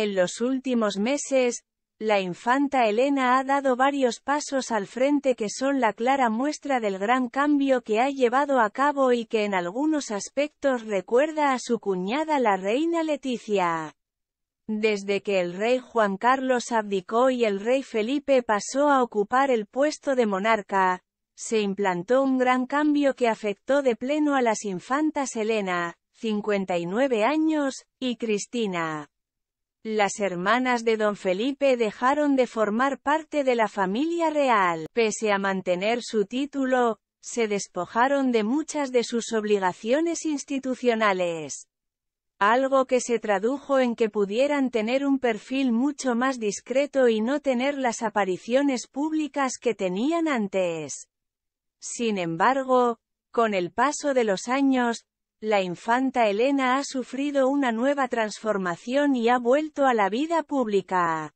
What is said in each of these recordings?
En los últimos meses, la infanta Elena ha dado varios pasos al frente que son la clara muestra del gran cambio que ha llevado a cabo y que en algunos aspectos recuerda a su cuñada la reina Leticia. Desde que el rey Juan Carlos abdicó y el rey Felipe pasó a ocupar el puesto de monarca, se implantó un gran cambio que afectó de pleno a las infantas Elena, 59 años, y Cristina, las hermanas de don Felipe dejaron de formar parte de la familia real, pese a mantener su título, se despojaron de muchas de sus obligaciones institucionales. Algo que se tradujo en que pudieran tener un perfil mucho más discreto y no tener las apariciones públicas que tenían antes. Sin embargo, con el paso de los años, la infanta Elena ha sufrido una nueva transformación y ha vuelto a la vida pública.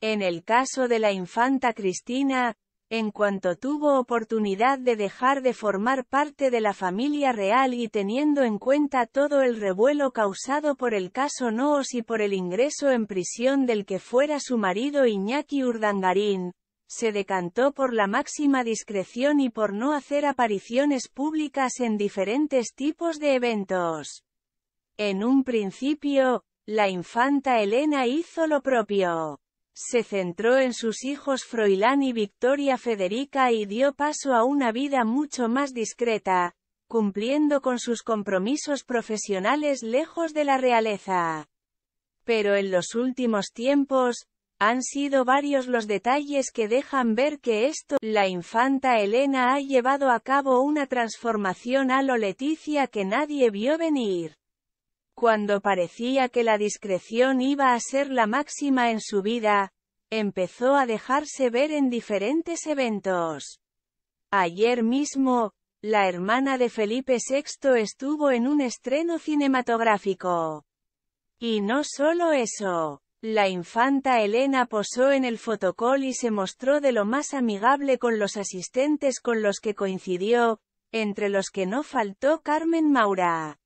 En el caso de la infanta Cristina, en cuanto tuvo oportunidad de dejar de formar parte de la familia real y teniendo en cuenta todo el revuelo causado por el caso Noos y por el ingreso en prisión del que fuera su marido Iñaki Urdangarín, se decantó por la máxima discreción y por no hacer apariciones públicas en diferentes tipos de eventos. En un principio, la infanta Elena hizo lo propio. Se centró en sus hijos Froilán y Victoria Federica y dio paso a una vida mucho más discreta, cumpliendo con sus compromisos profesionales lejos de la realeza. Pero en los últimos tiempos, han sido varios los detalles que dejan ver que esto, la infanta Elena ha llevado a cabo una transformación a lo Leticia que nadie vio venir. Cuando parecía que la discreción iba a ser la máxima en su vida, empezó a dejarse ver en diferentes eventos. Ayer mismo, la hermana de Felipe VI estuvo en un estreno cinematográfico. Y no solo eso. La infanta Elena posó en el fotocol y se mostró de lo más amigable con los asistentes con los que coincidió, entre los que no faltó Carmen Maura.